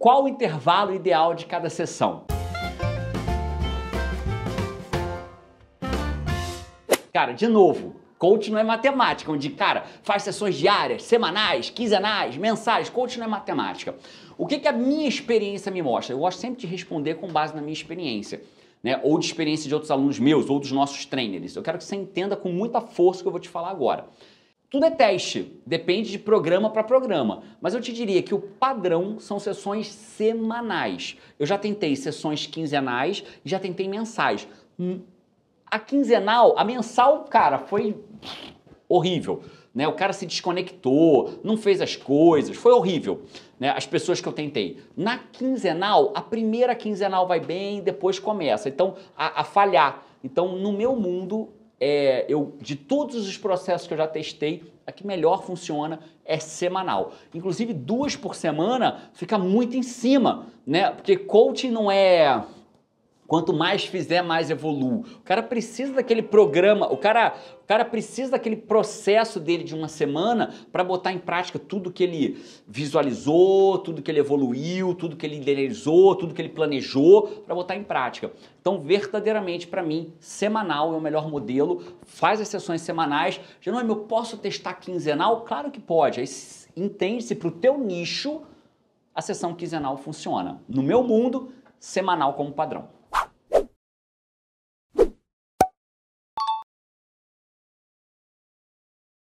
qual o intervalo ideal de cada sessão. Cara, de novo, coach não é matemática, onde, cara, faz sessões diárias, semanais, quinzenais, mensais, coach não é matemática. O que, que a minha experiência me mostra? Eu gosto sempre de responder com base na minha experiência. Né, ou de experiência de outros alunos meus, ou dos nossos trainers. Eu quero que você entenda com muita força o que eu vou te falar agora. Tudo é teste, depende de programa para programa, mas eu te diria que o padrão são sessões semanais. Eu já tentei sessões quinzenais e já tentei mensais. Hum, a quinzenal, a mensal, cara, foi horrível. Né? O cara se desconectou, não fez as coisas, foi horrível. Né? As pessoas que eu tentei. Na quinzenal, a primeira quinzenal vai bem, depois começa então a, a falhar. Então, no meu mundo, é, eu, de todos os processos que eu já testei, a que melhor funciona é semanal. Inclusive, duas por semana fica muito em cima, né? Porque coaching não é Quanto mais fizer, mais evoluo. O cara precisa daquele programa, o cara, o cara precisa daquele processo dele de uma semana para botar em prática tudo que ele visualizou, tudo que ele evoluiu, tudo que ele idealizou, tudo que ele planejou para botar em prática. Então, verdadeiramente, para mim, semanal é o melhor modelo. Faz as sessões semanais. Geralmente, eu posso testar quinzenal? Claro que pode. Aí entende-se para o teu nicho, a sessão quinzenal funciona. No meu mundo, semanal como padrão.